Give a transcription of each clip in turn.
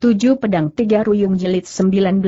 Tujuh pedang tiga ruyung jilid 19.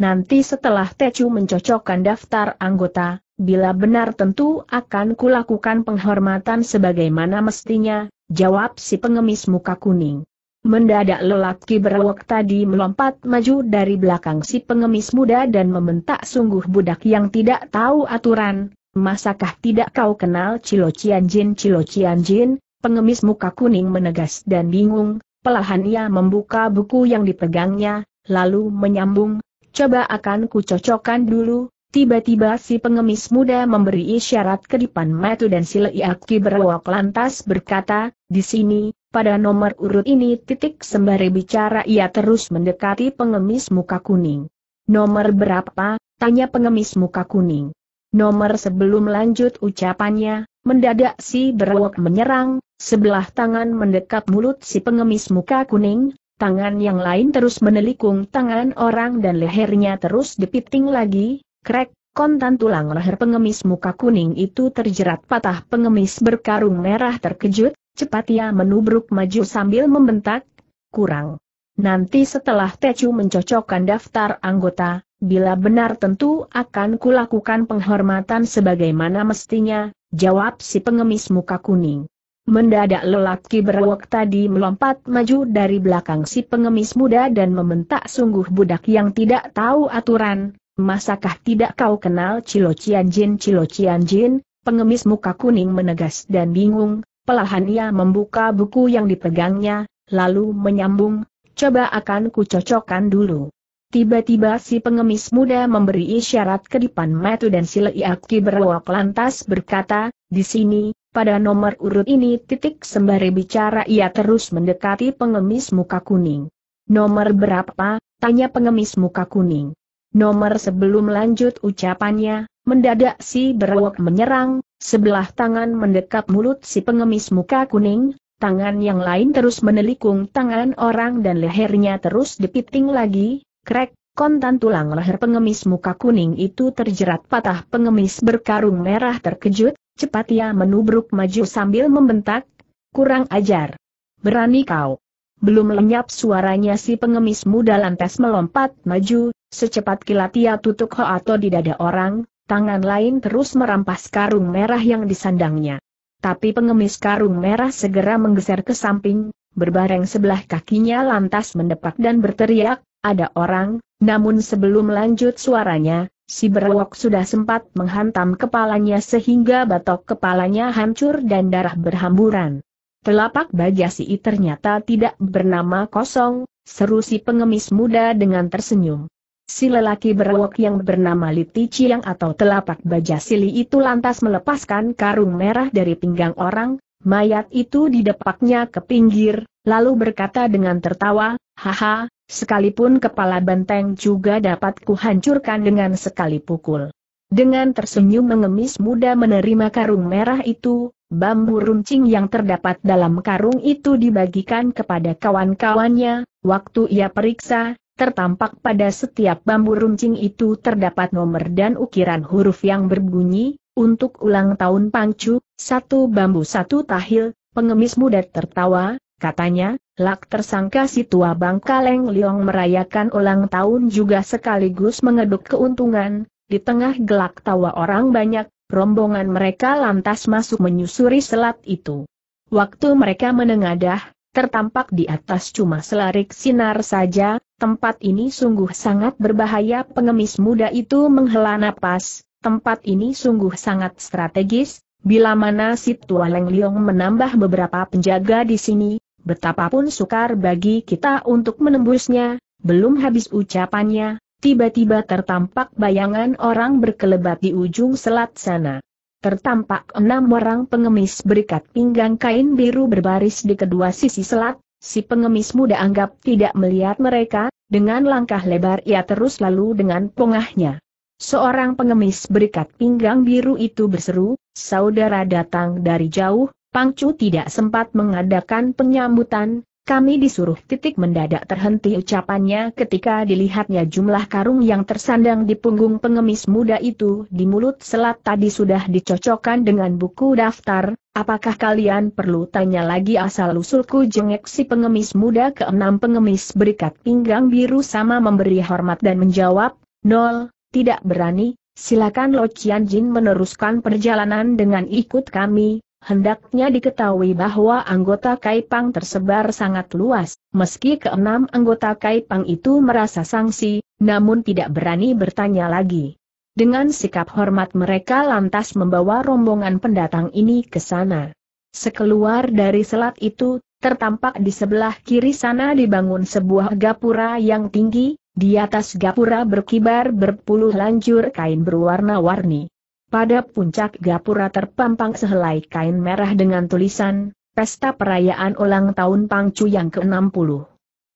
Nanti setelah Tecu mencocokkan daftar anggota, bila benar tentu akan kulakukan penghormatan sebagaimana mestinya, jawab si pengemis muka kuning. Mendadak lelaki berwak tadi melompat maju dari belakang si pengemis muda dan meminta sungguh budak yang tidak tahu aturan, masakah tidak kau kenal Cilocian Jin Cilocian Jin, pengemis muka kuning menegas dan bingung, Pelahan ia membuka buku yang dipegangnya, lalu menyambung, coba akan kucocokkan dulu, tiba-tiba si pengemis muda memberi isyarat ke depan matu dan si leiaki berwok lantas berkata, di sini, pada nomor urut ini titik sembari bicara ia terus mendekati pengemis muka kuning. Nomor berapa? Tanya pengemis muka kuning. Nomor sebelum lanjut ucapannya, mendadak si berwok menyerang, Sebelah tangan mendekat mulut si pengemis muka kuning, tangan yang lain terus menelikung tangan orang dan lehernya terus dipiting lagi, krek, kontan tulang leher pengemis muka kuning itu terjerat patah pengemis berkarung merah terkejut, cepat ia menubruk maju sambil membentak, kurang. Nanti setelah Tecu mencocokkan daftar anggota, bila benar tentu akan kulakukan penghormatan sebagaimana mestinya, jawab si pengemis muka kuning. Mendadak lelaki berwak tadi melompat maju dari belakang si pengemis muda dan meminta sungguh budak yang tidak tahu aturan, masakah tidak kau kenal Cilo Cianjin Cilo Cianjin, pengemis muka kuning menegas dan bingung, pelahan ia membuka buku yang dipegangnya, lalu menyambung, coba akan kucocokkan dulu. Tiba-tiba si pengemis muda memberi isyarat ke depan matu dan si Leiaki berwak lantas berkata, di sini, pada nomor urut ini titik sembari bicara ia terus mendekati pengemis muka kuning. Nomor berapa? Tanya pengemis muka kuning. Nomor sebelum lanjut ucapannya, mendadak si berwok menyerang, sebelah tangan mendekap mulut si pengemis muka kuning, tangan yang lain terus menelikung tangan orang dan lehernya terus dipiting lagi, krek, kontan tulang leher pengemis muka kuning itu terjerat patah pengemis berkarung merah terkejut, Cepat ia menubruk maju sambil membentak, kurang ajar. Berani kau. Belum lenyap suaranya si pengemis muda lantas melompat maju, secepat kilat ia tutup ho atau di dada orang, tangan lain terus merampas karung merah yang disandangnya. Tapi pengemis karung merah segera menggeser ke samping, berbareng sebelah kakinya lantas mendepak dan berteriak, ada orang, namun sebelum lanjut suaranya, Si berwok sudah sempat menghantam kepalanya sehingga batok kepalanya hancur dan darah berhamburan. Telapak baja si Bajasi ternyata tidak bernama kosong, seru si pengemis muda dengan tersenyum. Si lelaki berwok yang bernama Liti Chiang atau telapak baja sili itu lantas melepaskan karung merah dari pinggang orang, mayat itu didepaknya ke pinggir, lalu berkata dengan tertawa, Haha, Sekalipun kepala benteng juga dapat kuhancurkan dengan sekali pukul. Dengan tersenyum mengemis muda menerima karung merah itu, bambu runcing yang terdapat dalam karung itu dibagikan kepada kawan-kawannya, waktu ia periksa, tertampak pada setiap bambu runcing itu terdapat nomor dan ukiran huruf yang berbunyi, untuk ulang tahun Pangcu, satu bambu satu tahil, pengemis muda tertawa, Katanya, Lak tersangka si tua bangkaleng Liong merayakan ulang tahun juga sekaligus mengeduk keuntungan, di tengah gelak tawa orang banyak, rombongan mereka lantas masuk menyusuri selat itu. Waktu mereka menengadah, tertampak di atas cuma selarik sinar saja, tempat ini sungguh sangat berbahaya pengemis muda itu menghela napas, tempat ini sungguh sangat strategis, Bila mana si Tua Leng Liong menambah beberapa penjaga di sini, betapapun sukar bagi kita untuk menembusnya, belum habis ucapannya, tiba-tiba tertampak bayangan orang berkelebat di ujung selat sana. Tertampak enam orang pengemis berikat pinggang kain biru berbaris di kedua sisi selat, si pengemis muda anggap tidak melihat mereka, dengan langkah lebar ia terus lalu dengan pongahnya. Seorang pengemis berikat pinggang biru itu berseru, saudara datang dari jauh, Pangcu tidak sempat mengadakan penyambutan, kami disuruh titik mendadak terhenti ucapannya ketika dilihatnya jumlah karung yang tersandang di punggung pengemis muda itu di mulut selat tadi sudah dicocokkan dengan buku daftar, apakah kalian perlu tanya lagi asal-usulku jengek si pengemis muda ke enam pengemis berikat pinggang biru sama memberi hormat dan menjawab, nol, tidak berani, silakan Lo meneruskan perjalanan dengan ikut kami, Hendaknya diketahui bahwa anggota Kaipang tersebar sangat luas, meski keenam anggota Kaipang itu merasa sanksi, namun tidak berani bertanya lagi. Dengan sikap hormat mereka lantas membawa rombongan pendatang ini ke sana. Sekeluar dari selat itu, tertampak di sebelah kiri sana dibangun sebuah gapura yang tinggi, di atas gapura berkibar berpuluh lanjur kain berwarna-warni. Pada puncak gapura terpampang sehelai kain merah dengan tulisan, Pesta Perayaan Ulang Tahun Pangcu yang ke-60.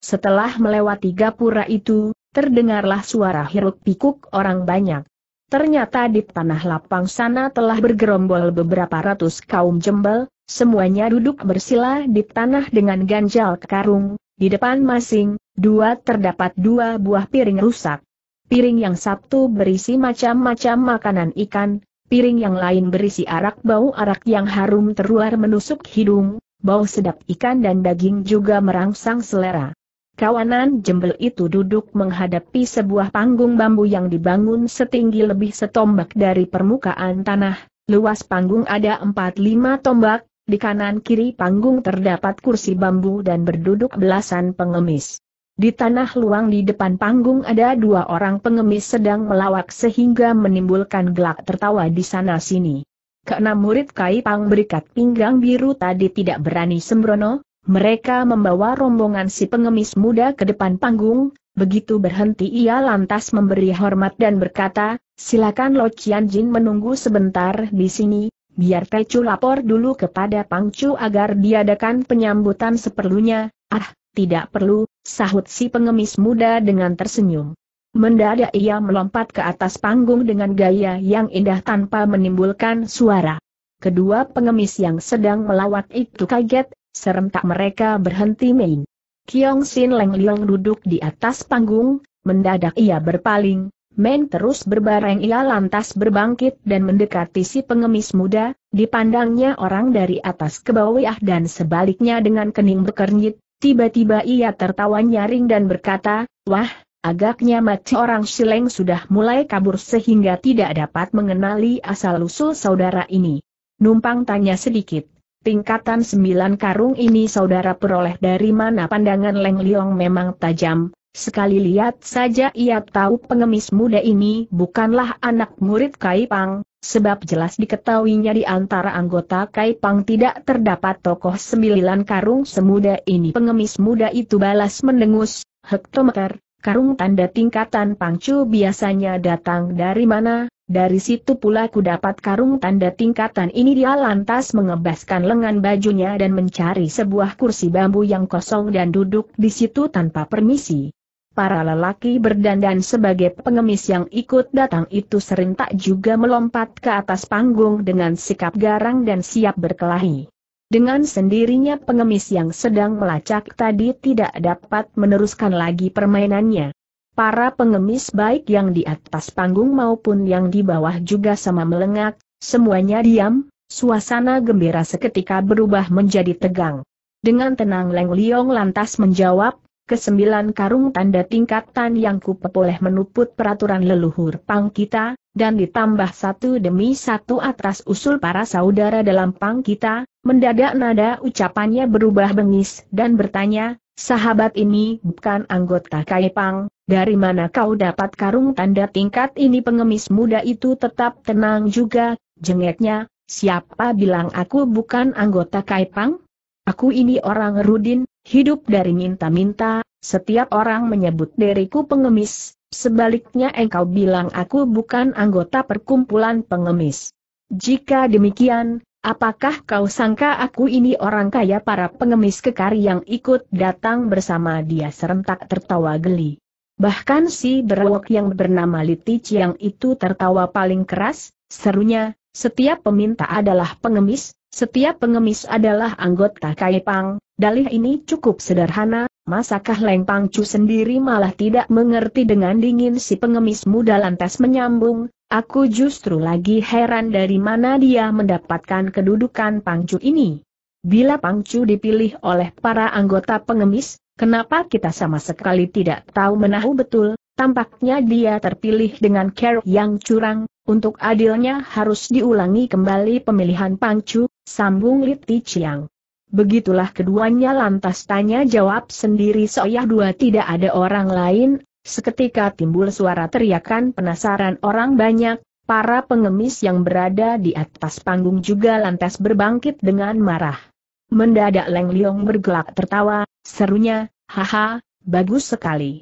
Setelah melewati gapura itu, terdengarlah suara hiruk pikuk orang banyak. Ternyata di tanah lapang sana telah bergerombol beberapa ratus kaum jembel, semuanya duduk bersila di tanah dengan ganjal karung, di depan masing, dua terdapat dua buah piring rusak piring yang Sabtu berisi macam-macam makanan ikan, piring yang lain berisi arak bau arak yang harum teruar menusuk hidung, bau sedap ikan dan daging juga merangsang selera. Kawanan jembel itu duduk menghadapi sebuah panggung bambu yang dibangun setinggi lebih setombak dari permukaan tanah, luas panggung ada 4-5 tombak, di kanan kiri panggung terdapat kursi bambu dan berduduk belasan pengemis. Di tanah luang di depan panggung ada dua orang pengemis sedang melawak sehingga menimbulkan gelak tertawa di sana-sini. Keenam murid Kai Pang berikat pinggang biru tadi tidak berani sembrono, mereka membawa rombongan si pengemis muda ke depan panggung, begitu berhenti ia lantas memberi hormat dan berkata, silakan Lo Qian Jin menunggu sebentar di sini, biar Tecu lapor dulu kepada Pangcu agar diadakan penyambutan seperlunya, ah, tidak perlu, sahut si pengemis muda dengan tersenyum. Mendadak ia melompat ke atas panggung dengan gaya yang indah tanpa menimbulkan suara. Kedua pengemis yang sedang melawat itu kaget, serentak mereka berhenti main. Kiong Sin Leng Liong duduk di atas panggung, mendadak ia berpaling, main terus berbareng ia lantas berbangkit dan mendekati si pengemis muda, dipandangnya orang dari atas ke bawah dan sebaliknya dengan kening berkernyit, Tiba-tiba ia tertawa nyaring dan berkata, Wah, agaknya mati orang sileng sudah mulai kabur sehingga tidak dapat mengenali asal-usul saudara ini. Numpang tanya sedikit, tingkatan sembilan karung ini saudara peroleh dari mana pandangan Leng Liong memang tajam, Sekali lihat saja ia tahu pengemis muda ini bukanlah anak murid Kaipang, sebab jelas diketahuinya di antara anggota Kaipang tidak terdapat tokoh sembilan karung semuda ini. Pengemis muda itu balas mendengus, hektometer, karung tanda tingkatan pangcu biasanya datang dari mana, dari situ pula ku dapat karung tanda tingkatan ini dia lantas mengebaskan lengan bajunya dan mencari sebuah kursi bambu yang kosong dan duduk di situ tanpa permisi para lelaki berdandan sebagai pengemis yang ikut datang itu sering tak juga melompat ke atas panggung dengan sikap garang dan siap berkelahi. Dengan sendirinya pengemis yang sedang melacak tadi tidak dapat meneruskan lagi permainannya. Para pengemis baik yang di atas panggung maupun yang di bawah juga sama melengak, semuanya diam, suasana gembira seketika berubah menjadi tegang. Dengan tenang Leng Liong lantas menjawab, kesembilan karung tanda tingkatan yang kuperoleh menuput peraturan leluhur pang kita dan ditambah satu demi satu atas usul para saudara dalam pang kita. mendadak nada ucapannya berubah bengis dan bertanya, sahabat ini bukan anggota Kaipang, dari mana kau dapat karung tanda tingkat ini pengemis muda itu tetap tenang juga, jengeknya, siapa bilang aku bukan anggota Kaipang? Aku ini orang Rudin, Hidup dari minta-minta, setiap orang menyebut diriku pengemis, sebaliknya engkau bilang aku bukan anggota perkumpulan pengemis. Jika demikian, apakah kau sangka aku ini orang kaya para pengemis kekar yang ikut datang bersama dia serentak tertawa geli. Bahkan si berwok yang bernama Liti yang itu tertawa paling keras, serunya, setiap peminta adalah pengemis, setiap pengemis adalah anggota kai pang. dalih ini cukup sederhana, masakah Leng Pangcu sendiri malah tidak mengerti dengan dingin si pengemis muda lantas menyambung, aku justru lagi heran dari mana dia mendapatkan kedudukan Pangcu ini. Bila Pangcu dipilih oleh para anggota pengemis, kenapa kita sama sekali tidak tahu menahu betul, tampaknya dia terpilih dengan care yang curang, untuk adilnya harus diulangi kembali pemilihan Pangcu, Sambung Ti Chiang. Begitulah keduanya lantas tanya jawab sendiri soyah dua tidak ada orang lain, seketika timbul suara teriakan penasaran orang banyak, para pengemis yang berada di atas panggung juga lantas berbangkit dengan marah. Mendadak Leng Leong bergelak tertawa, serunya, haha, bagus sekali.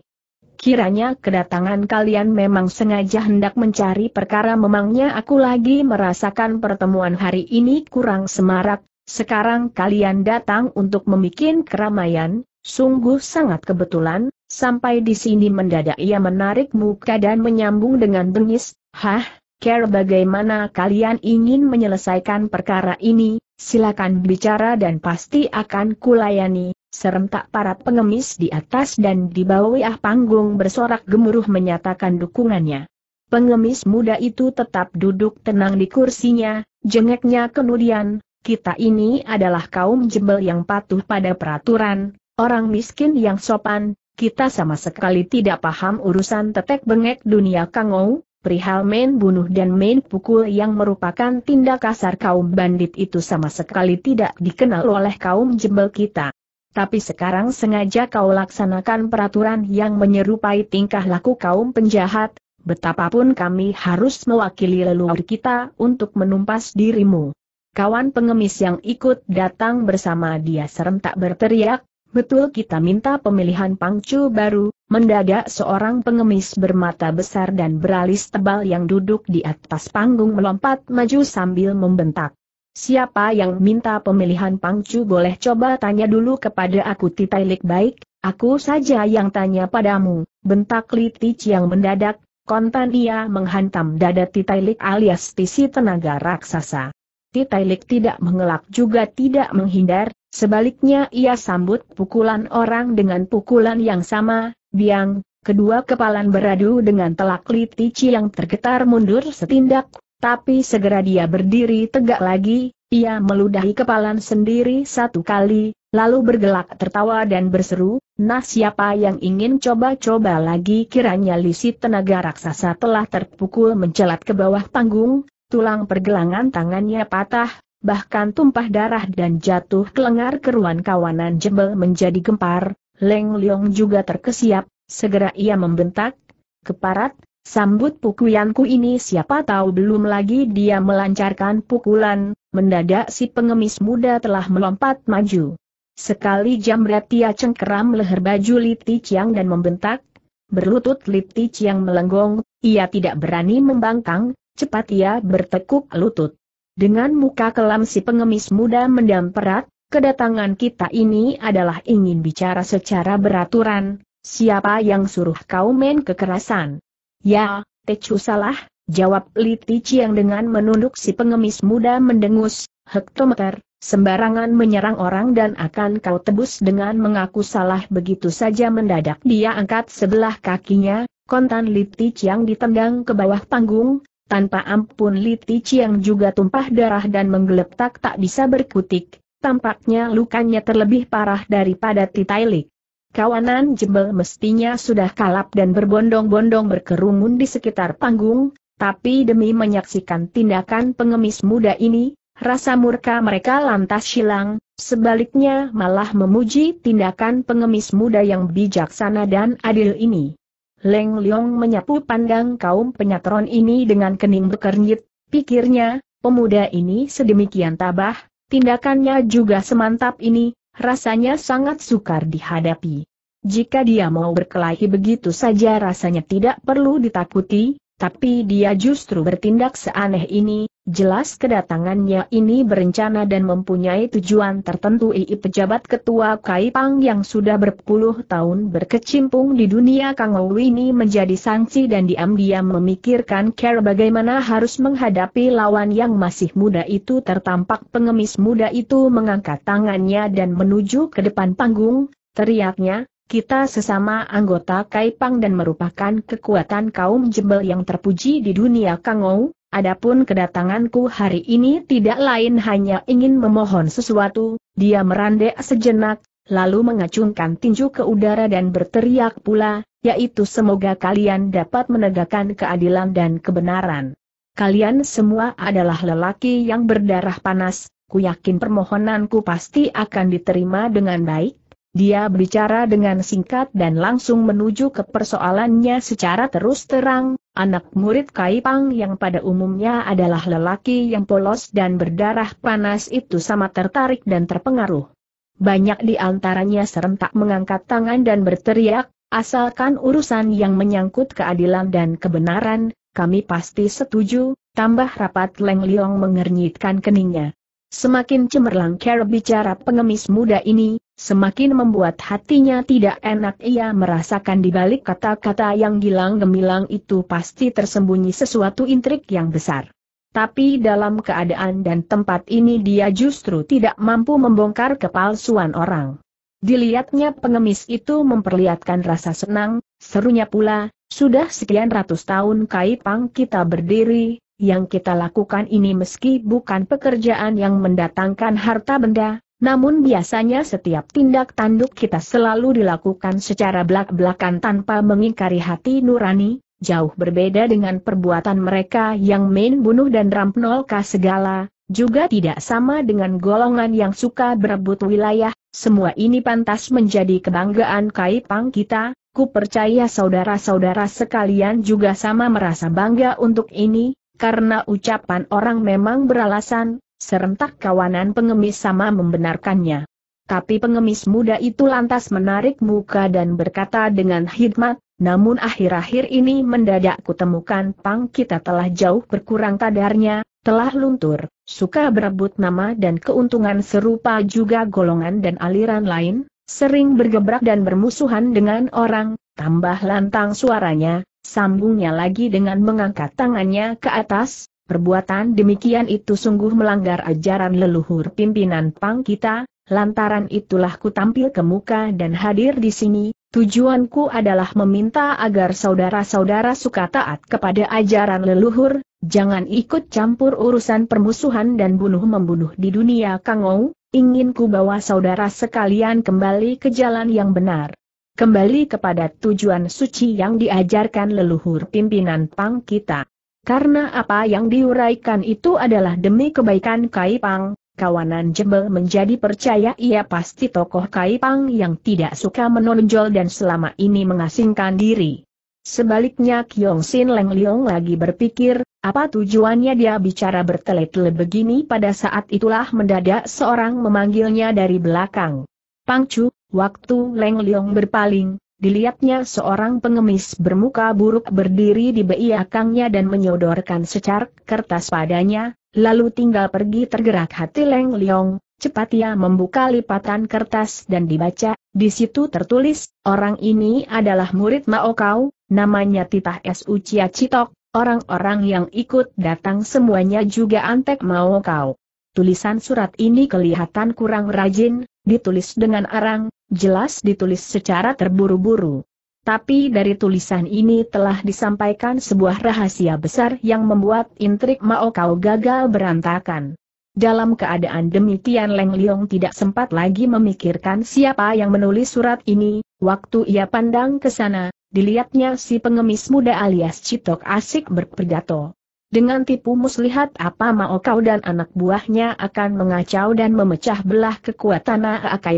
Kiranya kedatangan kalian memang sengaja hendak mencari perkara memangnya aku lagi merasakan pertemuan hari ini kurang semarak, sekarang kalian datang untuk membuat keramaian, sungguh sangat kebetulan, sampai di sini mendadak ia menarik muka dan menyambung dengan bengis, Hah, care bagaimana kalian ingin menyelesaikan perkara ini, silakan bicara dan pasti akan kulayani, serentak para pengemis di atas dan di bawah ah panggung bersorak gemuruh menyatakan dukungannya. Pengemis muda itu tetap duduk tenang di kursinya, jengeknya kemudian, kita ini adalah kaum jebel yang patuh pada peraturan, orang miskin yang sopan, kita sama sekali tidak paham urusan tetek bengek dunia kangou, perihal main bunuh dan main pukul yang merupakan tindak kasar kaum bandit itu sama sekali tidak dikenal oleh kaum jebel kita tapi sekarang sengaja kau laksanakan peraturan yang menyerupai tingkah laku kaum penjahat, betapapun kami harus mewakili leluhur kita untuk menumpas dirimu. Kawan pengemis yang ikut datang bersama dia serentak berteriak, betul kita minta pemilihan pangcu baru, mendadak seorang pengemis bermata besar dan beralis tebal yang duduk di atas panggung melompat maju sambil membentak. Siapa yang minta pemilihan Pangcu boleh coba tanya dulu kepada aku Titailik baik, aku saja yang tanya padamu, bentak Litich yang mendadak, kontan ia menghantam dada Titailik alias Tisi tenaga raksasa. Titailik tidak mengelak juga tidak menghindar, sebaliknya ia sambut pukulan orang dengan pukulan yang sama, biang, kedua kepalan beradu dengan telak Litich yang tergetar mundur setindak, tapi segera dia berdiri tegak lagi, ia meludahi kepalan sendiri satu kali, lalu bergelak tertawa dan berseru, nah siapa yang ingin coba-coba lagi kiranya lisi tenaga raksasa telah terpukul mencelat ke bawah panggung, tulang pergelangan tangannya patah, bahkan tumpah darah dan jatuh kelengar keruan kawanan jebel menjadi gempar, Leng Leong juga terkesiap, segera ia membentak, keparat, Sambut pukulanku ini siapa tahu belum lagi dia melancarkan pukulan, mendadak si pengemis muda telah melompat maju. Sekali jamret ia cengkeram leher baju Liti Chiang dan membentak, berlutut Liti Chiang melenggong, ia tidak berani membangkang, cepat ia bertekuk lutut. Dengan muka kelam si pengemis muda mendamperat, kedatangan kita ini adalah ingin bicara secara beraturan, siapa yang suruh kau main kekerasan? Ya, Tecu salah, jawab Li yang dengan menunduk si pengemis muda mendengus, hektometer, sembarangan menyerang orang dan akan kau tebus dengan mengaku salah begitu saja mendadak dia angkat sebelah kakinya, kontan Li yang ditendang ke bawah panggung, tanpa ampun Li yang juga tumpah darah dan menggeletak tak bisa berkutik, tampaknya lukanya terlebih parah daripada Titailik kawanan jebel mestinya sudah kalap dan berbondong-bondong berkerumun di sekitar panggung, tapi demi menyaksikan tindakan pengemis muda ini, rasa murka mereka lantas hilang, sebaliknya malah memuji tindakan pengemis muda yang bijaksana dan adil ini. Leng Leong menyapu pandang kaum penyatron ini dengan kening berkernyit. pikirnya, pemuda ini sedemikian tabah, tindakannya juga semantap ini, rasanya sangat sukar dihadapi. Jika dia mau berkelahi begitu saja rasanya tidak perlu ditakuti, tapi dia justru bertindak seaneh ini, jelas kedatangannya ini berencana dan mempunyai tujuan tertentu II pejabat ketua Kai Pang yang sudah berpuluh tahun berkecimpung di dunia Kangou ini menjadi sanksi dan diam-diam memikirkan cara bagaimana harus menghadapi lawan yang masih muda itu tertampak pengemis muda itu mengangkat tangannya dan menuju ke depan panggung, teriaknya, kita sesama anggota Kaipang dan merupakan kekuatan kaum jebel yang terpuji di dunia Kangou, Adapun kedatanganku hari ini tidak lain hanya ingin memohon sesuatu, dia merandek sejenak, lalu mengacungkan tinju ke udara dan berteriak pula, yaitu semoga kalian dapat menegakkan keadilan dan kebenaran. Kalian semua adalah lelaki yang berdarah panas, ku yakin permohonanku pasti akan diterima dengan baik, dia berbicara dengan singkat dan langsung menuju ke persoalannya secara terus terang, anak murid Kaipang yang pada umumnya adalah lelaki yang polos dan berdarah panas itu sama tertarik dan terpengaruh. Banyak di antaranya serentak mengangkat tangan dan berteriak, asalkan urusan yang menyangkut keadilan dan kebenaran, kami pasti setuju, tambah rapat Leng Leong mengernyitkan keningnya. Semakin cemerlang cara bicara pengemis muda ini, Semakin membuat hatinya tidak enak ia merasakan di balik kata-kata yang gilang gemilang itu pasti tersembunyi sesuatu intrik yang besar. Tapi dalam keadaan dan tempat ini dia justru tidak mampu membongkar kepalsuan orang. Dilihatnya pengemis itu memperlihatkan rasa senang, serunya pula, sudah sekian ratus tahun kaipang kita berdiri, yang kita lakukan ini meski bukan pekerjaan yang mendatangkan harta benda, namun biasanya setiap tindak tanduk kita selalu dilakukan secara belak-belakan tanpa mengingkari hati nurani, jauh berbeda dengan perbuatan mereka yang main bunuh dan rampnolka segala, juga tidak sama dengan golongan yang suka berebut wilayah, semua ini pantas menjadi kebanggaan kaipang kita, ku percaya saudara-saudara sekalian juga sama merasa bangga untuk ini, karena ucapan orang memang beralasan, Serentak kawanan pengemis sama membenarkannya. Tapi pengemis muda itu lantas menarik muka dan berkata dengan hikmat, namun akhir-akhir ini mendadak kutemukan pang kita telah jauh berkurang kadarnya, telah luntur, suka berebut nama dan keuntungan serupa juga golongan dan aliran lain, sering bergebrak dan bermusuhan dengan orang, tambah lantang suaranya, sambungnya lagi dengan mengangkat tangannya ke atas, Perbuatan demikian itu sungguh melanggar ajaran leluhur pimpinan Pang kita, lantaran itulah ku tampil ke muka dan hadir di sini, tujuanku adalah meminta agar saudara-saudara suka taat kepada ajaran leluhur, jangan ikut campur urusan permusuhan dan bunuh-membunuh di dunia Kangou, ingin ku bawa saudara sekalian kembali ke jalan yang benar kembali kepada tujuan suci yang diajarkan leluhur pimpinan Pang kita. Karena apa yang diuraikan itu adalah demi kebaikan Kaipang, kawanan jebel menjadi percaya ia pasti tokoh Kaipang yang tidak suka menonjol dan selama ini mengasingkan diri. Sebaliknya Kyong Sin Leng Leong lagi berpikir, apa tujuannya dia bicara bertele-tele begini pada saat itulah mendadak seorang memanggilnya dari belakang. Pangcu, waktu Leng Leong berpaling, Dilihatnya seorang pengemis bermuka buruk berdiri di belakangnya dan menyodorkan secar kertas padanya, lalu tinggal pergi tergerak hati Leng Leong, cepat ia membuka lipatan kertas dan dibaca, di situ tertulis, orang ini adalah murid Mao Kau, namanya Titah Su Uchiha Citok, orang-orang yang ikut datang semuanya juga antek Mao Kau. Tulisan surat ini kelihatan kurang rajin, ditulis dengan arang, jelas ditulis secara terburu-buru. Tapi dari tulisan ini telah disampaikan sebuah rahasia besar yang membuat intrik Mao Kau gagal berantakan. Dalam keadaan demikian Leng Leong tidak sempat lagi memikirkan siapa yang menulis surat ini, waktu ia pandang ke sana, dilihatnya si pengemis muda alias Citok asik berpidato. Dengan tipu muslihat apa Mao Kau dan anak buahnya akan mengacau dan memecah belah kekuatan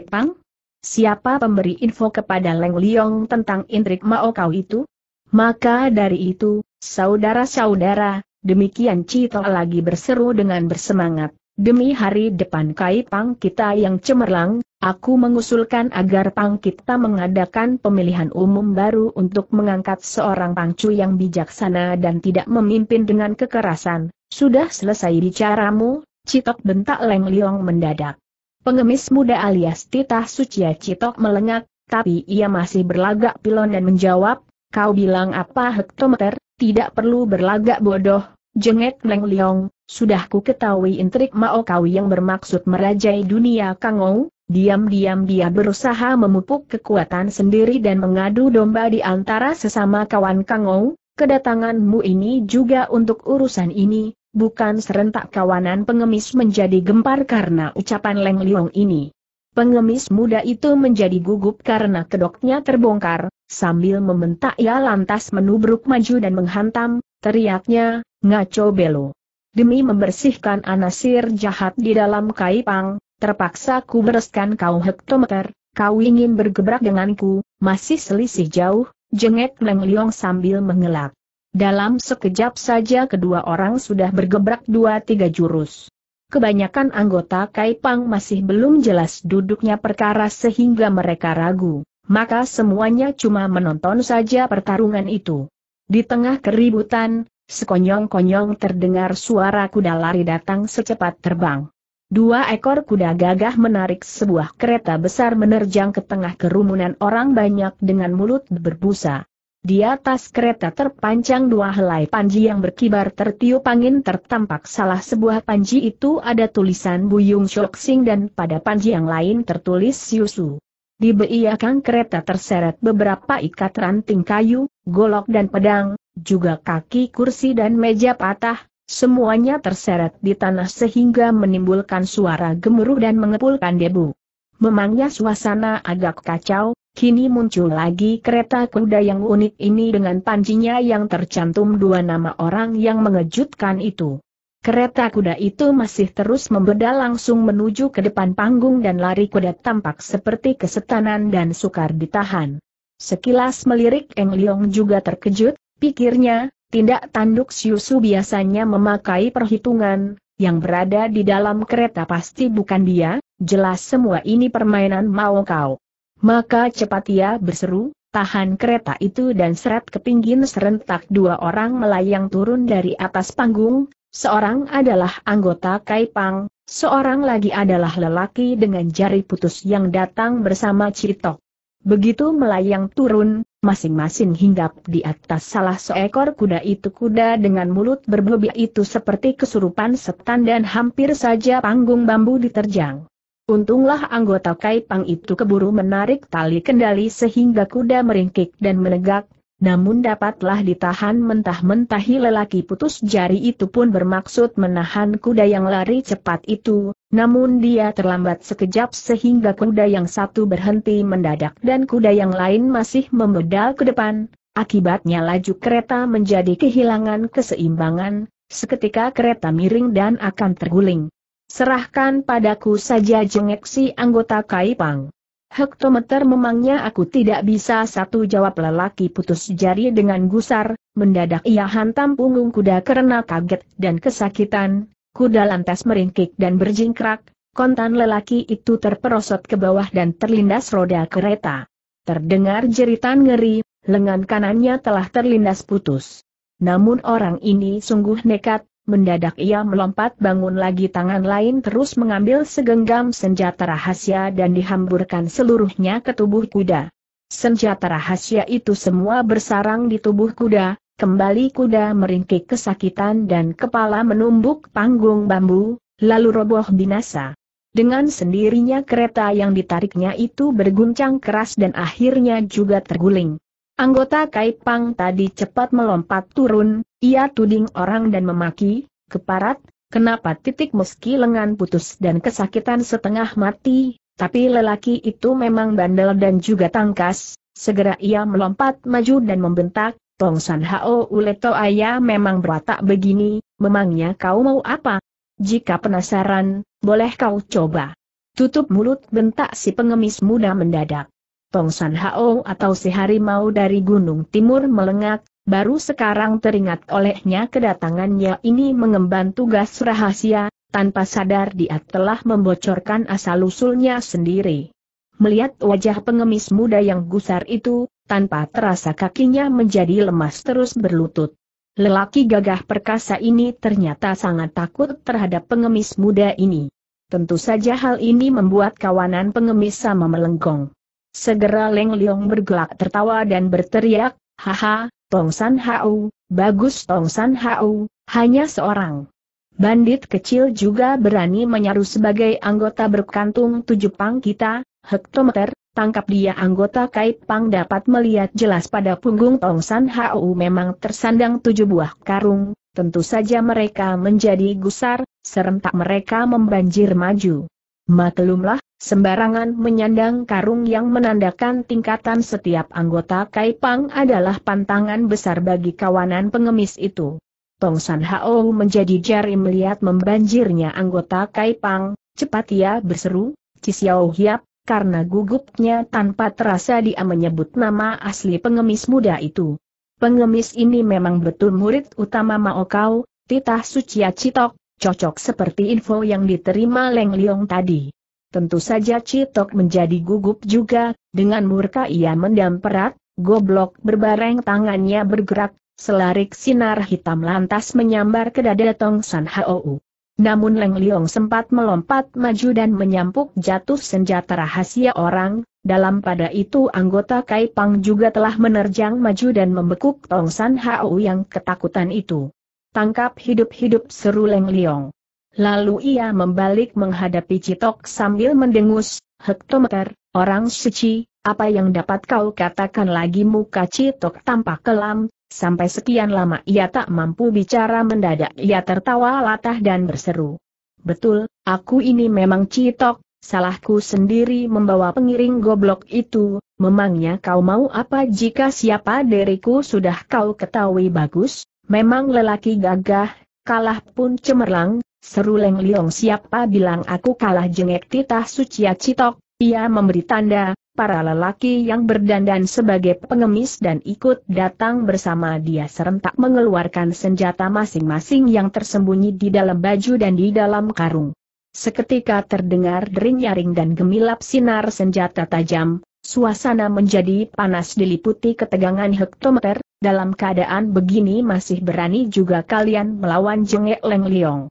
Pang? siapa pemberi info kepada Leng Liong tentang intrik Mao Kau itu? Maka dari itu, saudara-saudara, demikian Cito lagi berseru dengan bersemangat. Demi hari depan Kai Pang kita yang cemerlang, aku mengusulkan agar Pang kita mengadakan pemilihan umum baru untuk mengangkat seorang pangcu yang bijaksana dan tidak memimpin dengan kekerasan. Sudah selesai bicaramu, Citok bentak Leng Liong mendadak. Pengemis muda alias Titah Sucia Citok melengak, tapi ia masih berlagak pilon dan menjawab, kau bilang apa hektometer, tidak perlu berlagak bodoh, jengek Leng Liong, sudah ku ketahui intrik Mao Kawi yang bermaksud merajai dunia Kangou, diam-diam dia berusaha memupuk kekuatan sendiri dan mengadu domba di antara sesama kawan Kangou, kedatanganmu ini juga untuk urusan ini, Bukan serentak kawanan pengemis menjadi gempar karena ucapan Leng Liong ini. Pengemis muda itu menjadi gugup karena kedoknya terbongkar, sambil membentak ia ya lantas menubruk maju dan menghantam, teriaknya, ngaco belo. Demi membersihkan anasir jahat di dalam kaipang, terpaksa ku bereskan kau hektometer, kau ingin bergebrak denganku, masih selisih jauh, jengek Leng Liong sambil mengelak. Dalam sekejap saja kedua orang sudah bergebrak dua tiga jurus. Kebanyakan anggota Kaipang masih belum jelas duduknya perkara sehingga mereka ragu, maka semuanya cuma menonton saja pertarungan itu. Di tengah keributan, sekonyong-konyong terdengar suara kuda lari datang secepat terbang. Dua ekor kuda gagah menarik sebuah kereta besar menerjang ke tengah kerumunan orang banyak dengan mulut berbusa. Di atas kereta terpanjang dua helai panji yang berkibar tertiup angin tertampak salah sebuah panji itu ada tulisan Buyung Sing dan pada panji yang lain tertulis Yusu. Di beiakan kereta terseret beberapa ikat ranting kayu, golok dan pedang, juga kaki kursi dan meja patah, semuanya terseret di tanah sehingga menimbulkan suara gemuruh dan mengepulkan debu. Memangnya suasana agak kacau, Kini muncul lagi kereta kuda yang unik ini dengan pancinya yang tercantum dua nama orang yang mengejutkan itu. Kereta kuda itu masih terus membeda langsung menuju ke depan panggung dan lari kuda tampak seperti kesetanan dan sukar ditahan. Sekilas melirik Eng Leong juga terkejut, pikirnya, tindak tanduk Siusu biasanya memakai perhitungan, yang berada di dalam kereta pasti bukan dia, jelas semua ini permainan mau kau. Maka cepat ia berseru, tahan kereta itu dan seret ke pinggir serentak dua orang melayang turun dari atas panggung, seorang adalah anggota Kaipang, seorang lagi adalah lelaki dengan jari putus yang datang bersama Citok. Begitu melayang turun, masing-masing hinggap di atas salah seekor kuda itu kuda dengan mulut berbebi itu seperti kesurupan setan dan hampir saja panggung bambu diterjang. Untunglah anggota Kaipang itu keburu menarik tali kendali sehingga kuda meringkik dan menegak, namun dapatlah ditahan mentah mentah lelaki putus jari itu pun bermaksud menahan kuda yang lari cepat itu, namun dia terlambat sekejap sehingga kuda yang satu berhenti mendadak dan kuda yang lain masih memedal ke depan, akibatnya laju kereta menjadi kehilangan keseimbangan, seketika kereta miring dan akan terguling. Serahkan padaku saja jengek si anggota Kaipang. Hektometer memangnya aku tidak bisa satu jawab lelaki putus jari dengan gusar, mendadak ia hantam punggung kuda karena kaget dan kesakitan, kuda lantas meringkik dan berjingkrak, kontan lelaki itu terperosot ke bawah dan terlindas roda kereta. Terdengar jeritan ngeri, lengan kanannya telah terlindas putus. Namun orang ini sungguh nekat, Mendadak ia melompat bangun lagi tangan lain terus mengambil segenggam senjata rahasia dan dihamburkan seluruhnya ke tubuh kuda. Senjata rahasia itu semua bersarang di tubuh kuda, kembali kuda meringkik kesakitan dan kepala menumbuk panggung bambu, lalu roboh binasa. Dengan sendirinya kereta yang ditariknya itu berguncang keras dan akhirnya juga terguling. Anggota Kaipang tadi cepat melompat turun, ia tuding orang dan memaki, keparat, kenapa titik meski lengan putus dan kesakitan setengah mati, tapi lelaki itu memang bandel dan juga tangkas, segera ia melompat maju dan membentak, Tong San Hao Uleto Aya memang berwatak begini, memangnya kau mau apa? Jika penasaran, boleh kau coba. Tutup mulut bentak si pengemis muda mendadak. Tong San Hao atau si harimau dari Gunung Timur melengak, baru sekarang teringat olehnya kedatangannya ini mengemban tugas rahasia, tanpa sadar dia telah membocorkan asal-usulnya sendiri. Melihat wajah pengemis muda yang gusar itu, tanpa terasa kakinya menjadi lemas terus berlutut. Lelaki gagah perkasa ini ternyata sangat takut terhadap pengemis muda ini. Tentu saja hal ini membuat kawanan pengemis sama melenggong. Segera Leng Leong bergelak tertawa dan berteriak, Haha, Tong San Hau, bagus Tong San Hau, hanya seorang. Bandit kecil juga berani menyaru sebagai anggota berkantung tujuh pang kita, hektometer, tangkap dia anggota kait Pang dapat melihat jelas pada punggung Tong San Hau memang tersandang tujuh buah karung, tentu saja mereka menjadi gusar, serentak mereka membanjir maju. Maklumlah, sembarangan menyandang karung yang menandakan tingkatan setiap anggota Kaipang adalah pantangan besar bagi kawanan pengemis itu. Tong San Hao menjadi jari melihat membanjirnya anggota Kaipang, cepat ia berseru, Cisiao Hiap, karena gugupnya tanpa terasa dia menyebut nama asli pengemis muda itu. Pengemis ini memang betul murid utama Mao Kau, Titah Suciacitok. Cocok seperti info yang diterima Leng Leong tadi. Tentu saja Citok menjadi gugup juga, dengan murka ia mendam perat, goblok berbareng tangannya bergerak, selarik sinar hitam lantas menyambar ke dada Tong San Hou. Namun Leng Leong sempat melompat maju dan menyampuk jatuh senjata rahasia orang, dalam pada itu anggota kai pang juga telah menerjang maju dan membekuk Tong San Hao yang ketakutan itu. Tangkap hidup-hidup seru Leng Liong. Lalu ia membalik menghadapi Citok sambil mendengus, hektometer, orang suci, apa yang dapat kau katakan lagi muka Citok tampak kelam, sampai sekian lama ia tak mampu bicara mendadak ia tertawa latah dan berseru. Betul, aku ini memang Citok, salahku sendiri membawa pengiring goblok itu, memangnya kau mau apa jika siapa diriku sudah kau ketahui bagus? Memang lelaki gagah, kalah pun cemerlang, seru Leng Liong siapa bilang aku kalah jengek titah suci citok, ia memberi tanda, para lelaki yang berdandan sebagai pengemis dan ikut datang bersama dia serentak mengeluarkan senjata masing-masing yang tersembunyi di dalam baju dan di dalam karung. Seketika terdengar dering-nyaring dan gemilap sinar senjata tajam, Suasana menjadi panas diliputi ketegangan hektometer, dalam keadaan begini masih berani juga kalian melawan jengek Leng Liong.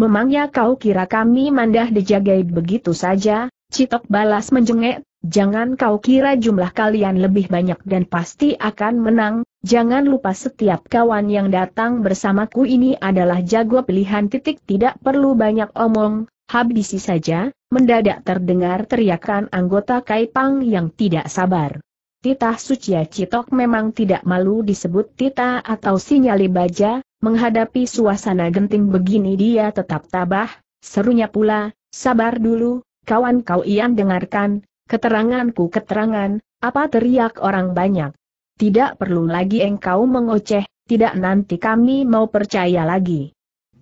Memangnya kau kira kami mandah dijagai begitu saja, Citok balas menjengek, jangan kau kira jumlah kalian lebih banyak dan pasti akan menang, jangan lupa setiap kawan yang datang bersamaku ini adalah jago pilihan titik tidak perlu banyak omong, Habisi saja, mendadak terdengar teriakan anggota Kaipang yang tidak sabar. Tita Sucia Citok memang tidak malu disebut Tita atau Sinyali Baja, menghadapi suasana genting begini dia tetap tabah, serunya pula, sabar dulu, kawan kau ian dengarkan, keteranganku keterangan, apa teriak orang banyak. Tidak perlu lagi engkau mengoceh, tidak nanti kami mau percaya lagi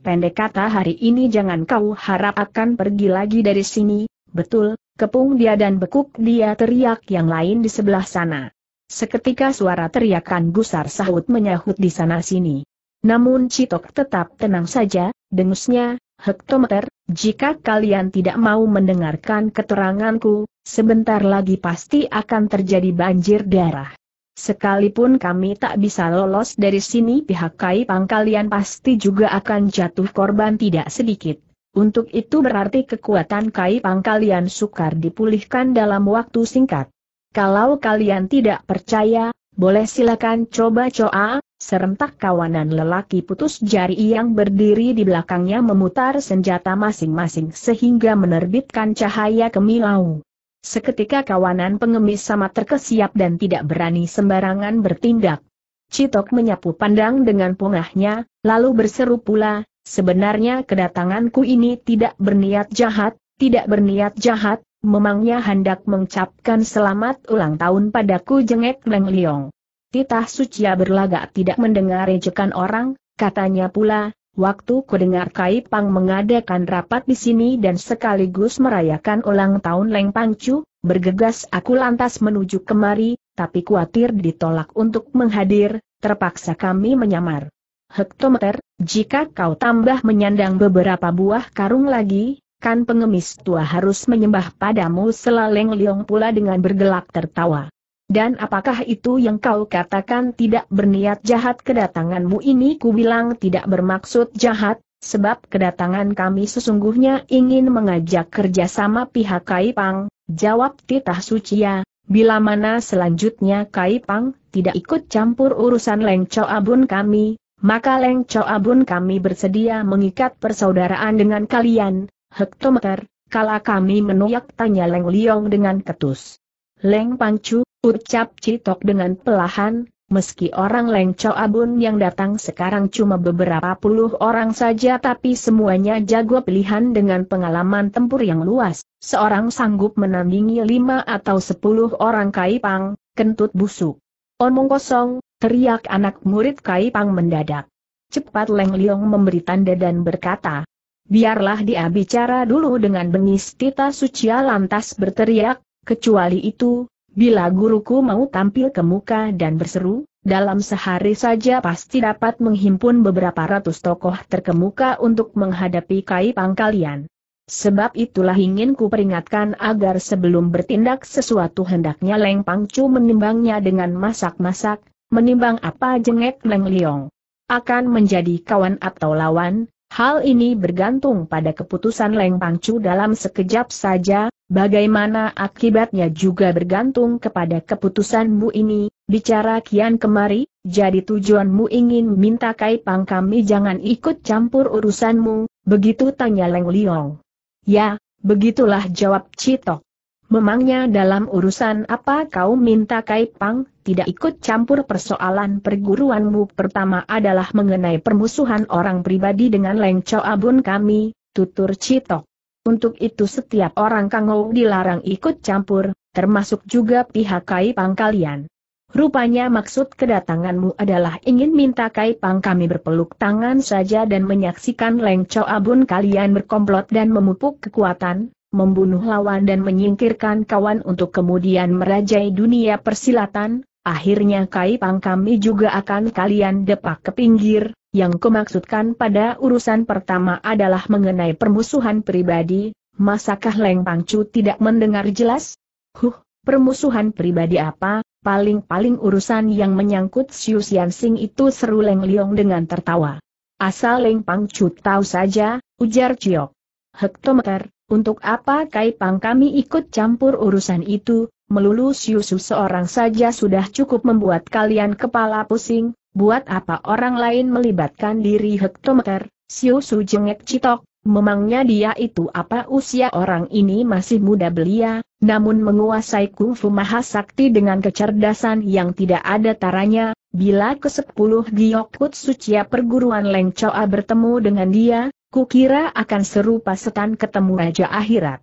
pendek kata hari ini jangan kau harap akan pergi lagi dari sini, betul, kepung dia dan bekuk dia teriak yang lain di sebelah sana. Seketika suara teriakan gusar sahut menyahut di sana-sini. Namun Citok tetap tenang saja, dengusnya, hektometer, jika kalian tidak mau mendengarkan keteranganku, sebentar lagi pasti akan terjadi banjir darah. Sekalipun kami tak bisa lolos dari sini pihak Kai Pangkalian pasti juga akan jatuh korban tidak sedikit. Untuk itu berarti kekuatan Kai Pangkalian sukar dipulihkan dalam waktu singkat. Kalau kalian tidak percaya, boleh silakan coba coa, serentak kawanan lelaki putus jari yang berdiri di belakangnya memutar senjata masing-masing sehingga menerbitkan cahaya kemilau. Seketika kawanan pengemis sama terkesiap dan tidak berani sembarangan bertindak. Citok menyapu pandang dengan pungahnya, lalu berseru pula, sebenarnya kedatanganku ini tidak berniat jahat, tidak berniat jahat, memangnya hendak mengucapkan selamat ulang tahun padaku jengek Leng Liong. Titah Sucia berlagak tidak mendengar ejekan orang, katanya pula, Waktu kudengar Kai Pang mengadakan rapat di sini dan sekaligus merayakan ulang tahun Leng Pangcu, bergegas aku lantas menuju kemari, tapi khawatir ditolak untuk menghadir, terpaksa kami menyamar. Hektometer, jika kau tambah menyandang beberapa buah karung lagi, kan pengemis tua harus menyembah padamu selaleng liong pula dengan bergelak tertawa. Dan apakah itu yang kau katakan tidak berniat jahat kedatanganmu ini ku bilang tidak bermaksud jahat, sebab kedatangan kami sesungguhnya ingin mengajak kerjasama pihak Kaipang, jawab Titah Sucia, bila mana selanjutnya Kaipang tidak ikut campur urusan Leng Abun kami, maka Leng Abun kami bersedia mengikat persaudaraan dengan kalian, hektometer, kala kami menoyak tanya Leng Liong dengan ketus. Leng Pangcu, ucap Citok dengan pelahan, meski orang Leng Chow Abun yang datang sekarang cuma beberapa puluh orang saja tapi semuanya jago pilihan dengan pengalaman tempur yang luas, seorang sanggup menandingi lima atau sepuluh orang Kai Pang. kentut busuk. Omong kosong, teriak anak murid Kai Pang mendadak. Cepat Leng Liong memberi tanda dan berkata, Biarlah dia bicara dulu dengan bengis Tita Sucia lantas berteriak, Kecuali itu, bila guruku mau tampil ke muka dan berseru, dalam sehari saja pasti dapat menghimpun beberapa ratus tokoh terkemuka untuk menghadapi kai pangkalian. Sebab itulah ingin ku peringatkan agar sebelum bertindak sesuatu hendaknya Leng Pangcu menimbangnya dengan masak-masak, menimbang apa jengek Leng Liong. Akan menjadi kawan atau lawan, hal ini bergantung pada keputusan Leng Pangcu dalam sekejap saja, Bagaimana akibatnya juga bergantung kepada keputusanmu ini, bicara kian kemari, jadi tujuanmu ingin minta kai pang kami jangan ikut campur urusanmu, begitu tanya Leng Liong. Ya, begitulah jawab Cito. Memangnya dalam urusan apa kau minta kai pang tidak ikut campur persoalan perguruanmu pertama adalah mengenai permusuhan orang pribadi dengan Leng Choabun kami, tutur Cito. Untuk itu setiap orang Kangou dilarang ikut campur, termasuk juga pihak Kai Pang kalian. Rupanya maksud kedatanganmu adalah ingin minta Kai Pang kami berpeluk tangan saja dan menyaksikan Leng Abun kalian berkomplot dan memupuk kekuatan, membunuh lawan dan menyingkirkan kawan untuk kemudian merajai dunia persilatan, akhirnya Kai Pang kami juga akan kalian depak ke pinggir, yang kumaksudkan pada urusan pertama adalah mengenai permusuhan pribadi, masakah Leng Pangcu tidak mendengar jelas? Huh, permusuhan pribadi apa, paling-paling urusan yang menyangkut Xiu Sing itu seru Leng Liong dengan tertawa. Asal Leng Pangcu tahu saja, ujar Ciok. Hektometer, untuk apa Kai Pang kami ikut campur urusan itu, melulu Yusuf seorang saja sudah cukup membuat kalian kepala pusing, buat apa orang lain melibatkan diri hektometer, Siusu jengek citok, memangnya dia itu apa usia orang ini masih muda belia, namun menguasai kungfu mahasakti dengan kecerdasan yang tidak ada taranya, bila ke sepuluh Giokut Sucia perguruan Lengcoa bertemu dengan dia, kukira akan serupa setan ketemu aja Akhirat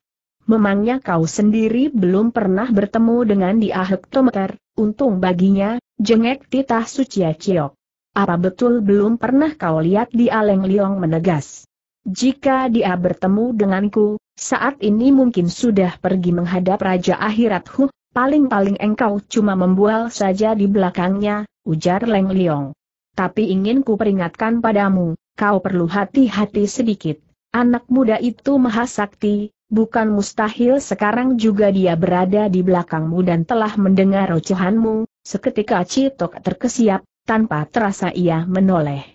memangnya kau sendiri belum pernah bertemu dengan dia hektometer, untung baginya, jengek titah suci ya, ciok. Apa betul belum pernah kau lihat di Aleng Liong menegas? Jika dia bertemu denganku, saat ini mungkin sudah pergi menghadap Raja Akhirat Huh, paling-paling engkau cuma membual saja di belakangnya, ujar Leng Liong. Tapi ingin ku peringatkan padamu, kau perlu hati-hati sedikit. Anak muda itu mahasakti. Bukan mustahil sekarang juga dia berada di belakangmu dan telah mendengar ocehanmu, seketika Citok terkesiap, tanpa terasa ia menoleh.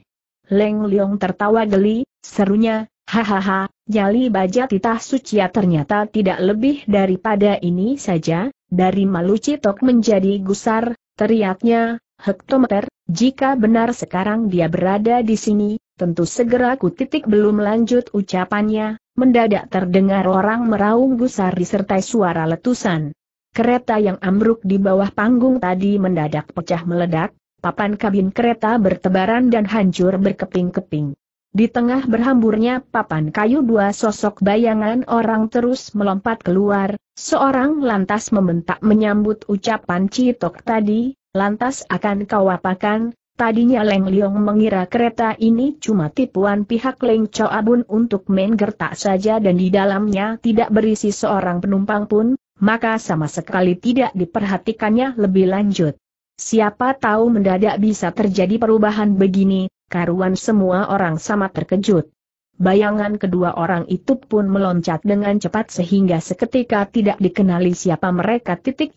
Leng Leong tertawa geli, serunya, hahaha, nyali baja titah sucia ya, ternyata tidak lebih daripada ini saja, dari malu Citok menjadi gusar, teriaknya, hektometer, jika benar sekarang dia berada di sini, tentu segera ku belum lanjut ucapannya, mendadak terdengar orang meraung gusar disertai suara letusan. Kereta yang ambruk di bawah panggung tadi mendadak pecah meledak, papan kabin kereta bertebaran dan hancur berkeping-keping. Di tengah berhamburnya papan kayu dua sosok bayangan orang terus melompat keluar, seorang lantas membentak menyambut ucapan Citok tadi, lantas akan kau apakan, Tadinya Leng Leong mengira kereta ini cuma tipuan pihak Leng Chao Abun untuk main gertak saja dan di dalamnya tidak berisi seorang penumpang pun, maka sama sekali tidak diperhatikannya lebih lanjut. Siapa tahu mendadak bisa terjadi perubahan begini, karuan semua orang sama terkejut. Bayangan kedua orang itu pun meloncat dengan cepat sehingga seketika tidak dikenali siapa mereka. Titik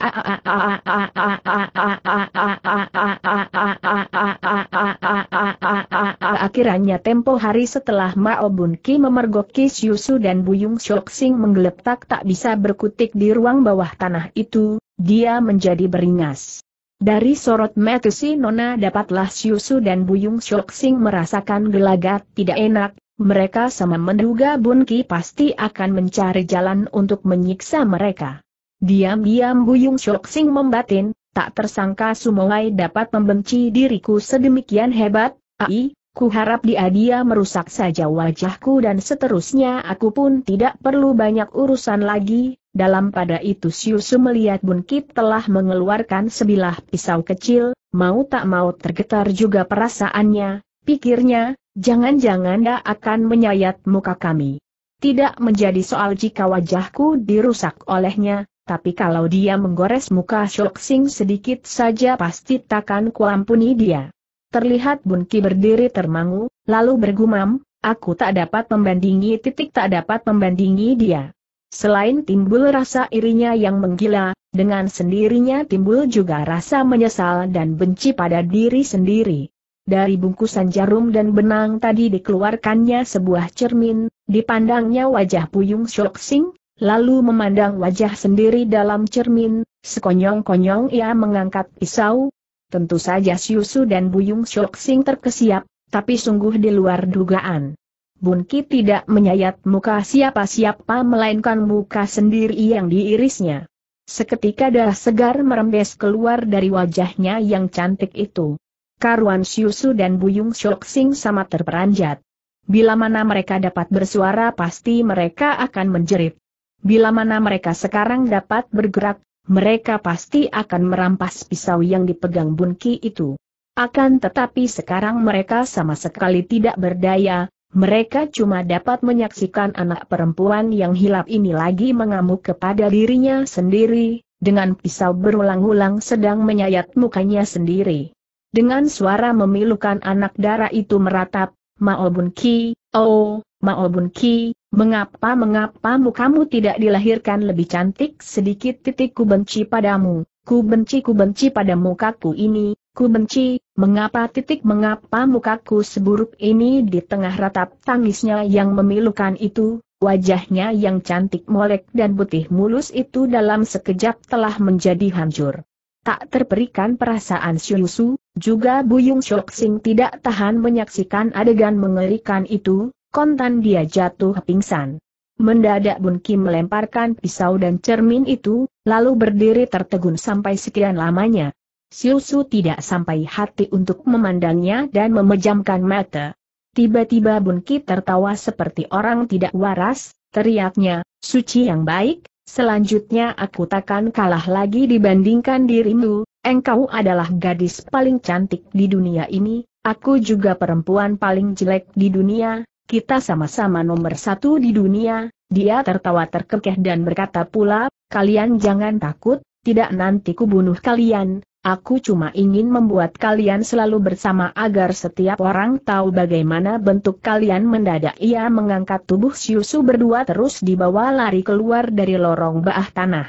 Akhirnya tempo hari setelah Mao Bun Ki memergoki Siusu dan Buyung Shok Sing menggeletak tak bisa berkutik di ruang bawah tanah itu, dia menjadi beringas. Dari sorot mata si Nona dapatlah Siusu dan Buyung Shok Sing merasakan gelagat tidak enak, mereka sama menduga Bun Ki pasti akan mencari jalan untuk menyiksa mereka. Diam-diam Buyung Shok Sing membatin, tak tersangka Sumowai dapat membenci diriku sedemikian hebat, ai, ku harap dia dia merusak saja wajahku dan seterusnya aku pun tidak perlu banyak urusan lagi, dalam pada itu Siusu melihat Bun Ki telah mengeluarkan sebilah pisau kecil, mau tak mau tergetar juga perasaannya, pikirnya, Jangan-jangan dia akan menyayat muka kami. Tidak menjadi soal jika wajahku dirusak olehnya, tapi kalau dia menggores muka Shok Sing sedikit saja pasti takkan kuampuni dia. Terlihat Bun berdiri termangu, lalu bergumam, aku tak dapat membandingi titik tak dapat membandingi dia. Selain timbul rasa irinya yang menggila, dengan sendirinya timbul juga rasa menyesal dan benci pada diri sendiri. Dari bungkusan jarum dan benang tadi dikeluarkannya sebuah cermin, dipandangnya wajah Puyung Shoksing, lalu memandang wajah sendiri dalam cermin, sekonyong-konyong ia mengangkat pisau. Tentu saja Siusu dan Buyung Shoksing terkesiap, tapi sungguh di luar dugaan. Bunki tidak menyayat muka siapa-siapa melainkan muka sendiri yang diirisnya. Seketika darah segar merembes keluar dari wajahnya yang cantik itu. Karuan Syusu dan Buyung Shoksing sama terperanjat. Bila mana mereka dapat bersuara pasti mereka akan menjerit. Bila mana mereka sekarang dapat bergerak, mereka pasti akan merampas pisau yang dipegang Bunki itu. Akan tetapi sekarang mereka sama sekali tidak berdaya, mereka cuma dapat menyaksikan anak perempuan yang hilap ini lagi mengamuk kepada dirinya sendiri, dengan pisau berulang-ulang sedang menyayat mukanya sendiri dengan suara memilukan anak darah itu meratap, Mao Ki, oh, Mao Bun Ki, mengapa mengapa kamu tidak dilahirkan lebih cantik sedikit titik ku benci padamu, ku benci ku benci pada mukaku ini, ku benci, mengapa titik mengapa mukaku seburuk ini di tengah ratap tangisnya yang memilukan itu, wajahnya yang cantik molek dan putih mulus itu dalam sekejap telah menjadi hancur. Tak terperikan perasaan Syusu, juga Buyung Shok Sing tidak tahan menyaksikan adegan mengerikan itu, kontan dia jatuh pingsan. Mendadak Bun Kim melemparkan pisau dan cermin itu, lalu berdiri tertegun sampai sekian lamanya. Siusu tidak sampai hati untuk memandangnya dan memejamkan mata. Tiba-tiba Bun Ki tertawa seperti orang tidak waras, teriaknya, suci yang baik, selanjutnya aku takkan kalah lagi dibandingkan dirimu, engkau adalah gadis paling cantik di dunia ini, aku juga perempuan paling jelek di dunia, kita sama-sama nomor satu di dunia, dia tertawa terkekeh dan berkata pula, kalian jangan takut, tidak nanti kubunuh kalian, Aku cuma ingin membuat kalian selalu bersama agar setiap orang tahu bagaimana bentuk kalian mendadak ia mengangkat tubuh Siusu berdua terus dibawa lari keluar dari lorong bawah tanah.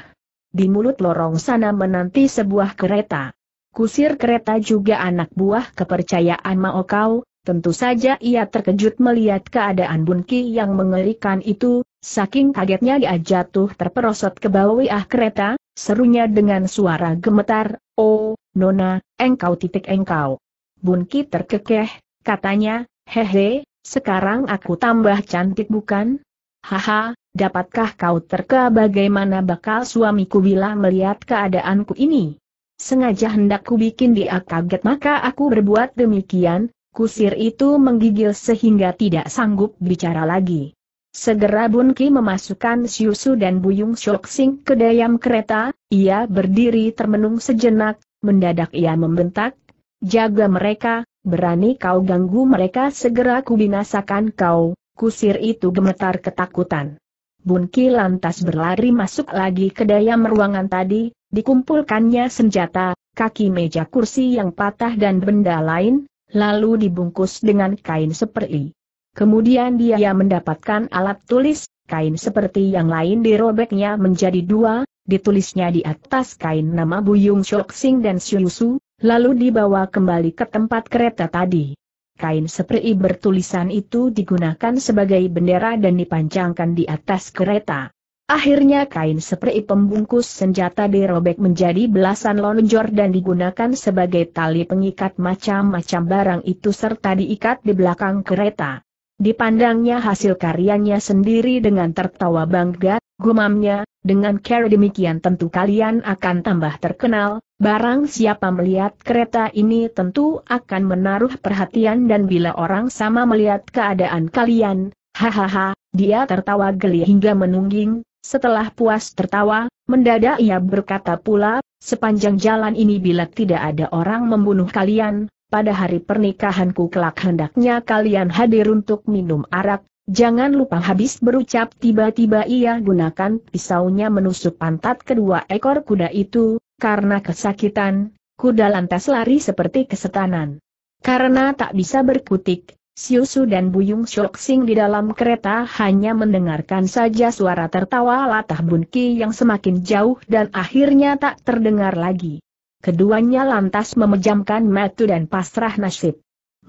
Di mulut lorong sana menanti sebuah kereta. Kusir kereta juga anak buah kepercayaan maokau. tentu saja ia terkejut melihat keadaan Bunki yang mengerikan itu, saking kagetnya dia jatuh terperosot ke bawah ah kereta, serunya dengan suara gemetar, Oh, Nona, engkau titik engkau. Bunki terkekeh, katanya, hehe, sekarang aku tambah cantik bukan? Haha, dapatkah kau terka bagaimana bakal suamiku bila melihat keadaanku ini? Sengaja hendak ku bikin dia kaget maka aku berbuat demikian, kusir itu menggigil sehingga tidak sanggup bicara lagi. Segera Bun Ki memasukkan Siusu dan Buyung Shok ke dalam kereta, ia berdiri termenung sejenak, mendadak ia membentak, jaga mereka, berani kau ganggu mereka segera kubinasakan kau, kusir itu gemetar ketakutan. Bunki lantas berlari masuk lagi ke dayam ruangan tadi, dikumpulkannya senjata, kaki meja kursi yang patah dan benda lain, lalu dibungkus dengan kain seperti. Kemudian dia mendapatkan alat tulis, kain seperti yang lain dirobeknya menjadi dua, ditulisnya di atas kain nama Buyung Shoksing dan Syusu, lalu dibawa kembali ke tempat kereta tadi. Kain seprei bertulisan itu digunakan sebagai bendera dan dipancangkan di atas kereta. Akhirnya kain seprei pembungkus senjata dirobek menjadi belasan lonjor dan digunakan sebagai tali pengikat macam-macam barang itu serta diikat di belakang kereta. Dipandangnya hasil karyanya sendiri dengan tertawa bangga, Gumamnya, dengan cara demikian tentu kalian akan tambah terkenal, barang siapa melihat kereta ini tentu akan menaruh perhatian dan bila orang sama melihat keadaan kalian, hahaha, dia tertawa geli hingga menungging, setelah puas tertawa, mendadak ia berkata pula, sepanjang jalan ini bila tidak ada orang membunuh kalian, pada hari pernikahanku kelak hendaknya kalian hadir untuk minum arak, Jangan lupa habis berucap tiba-tiba ia gunakan pisaunya menusuk pantat kedua ekor kuda itu, karena kesakitan, kuda lantas lari seperti kesetanan. Karena tak bisa berkutik, Siusu dan Buyung Shoksing di dalam kereta hanya mendengarkan saja suara tertawa latah bunki yang semakin jauh dan akhirnya tak terdengar lagi. Keduanya lantas memejamkan mata dan pasrah nasib.